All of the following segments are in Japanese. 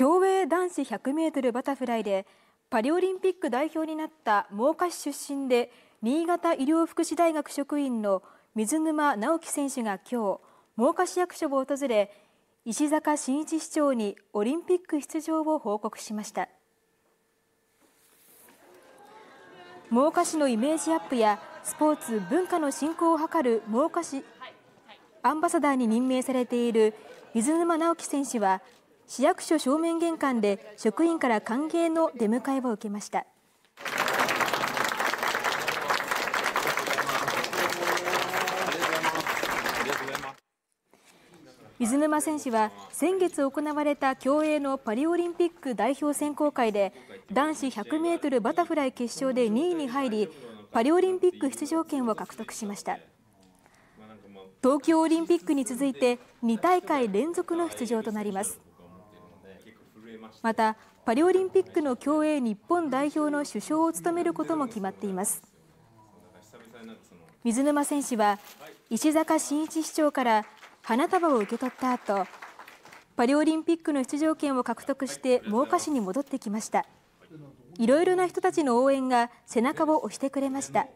競泳男子100メートルバタフライでパリオリンピック代表になった真岡市出身で新潟医療福祉大学職員の水沼直樹選手が今日真岡市役所を訪れ石坂真一市長にオリンピック出場を報告しました真岡市のイメージアップやスポーツ文化の振興を図る真岡市アンバサダーに任命されている水沼直樹選手は市役所正面玄関で職員から歓迎の出迎えを受けました。水沼選手は先月行われた競泳のパリオリンピック代表選考会で男子 100m バタフライ決勝で2位に入りパリオリンピック出場権を獲得しました東京オリンピックに続いて2大会連続の出場となりますまたパリオリンピックの競泳日本代表の主将を務めることも決まっています水沼選手は石坂真一市長から花束を受け取った後パリオリンピックの出場権を獲得して真岡市に戻ってきましたいろいろな人たちの応援が背中を押してくれました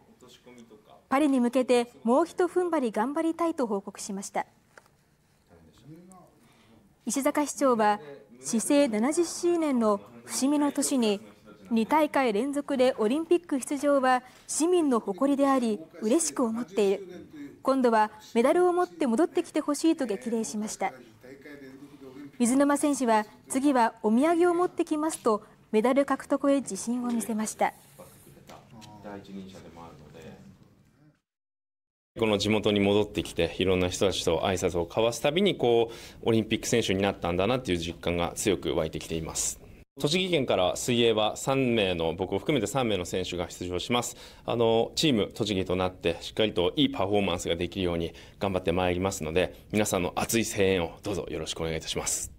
パリに向けてもうひと踏ん張り頑張りたいと報告しました石坂市長は市政70周年の節目の年に2大会連続でオリンピック出場は市民の誇りであり嬉しく思っている今度はメダルを持って戻ってきてほしいと激励しました水沼選手は次はお土産を持ってきますとメダル獲得へ自信を見せました。この地元に戻ってきて、いろんな人たちと挨拶を交わすたびに、こう、オリンピック選手になったんだなという実感が強く湧いてきています。栃木県から水泳は3名の僕を含めて3名の選手が出場しますあのチーム栃木となってしっかりといいパフォーマンスができるように頑張ってまいりますので皆さんの熱い声援をどうぞよろしくお願いいたします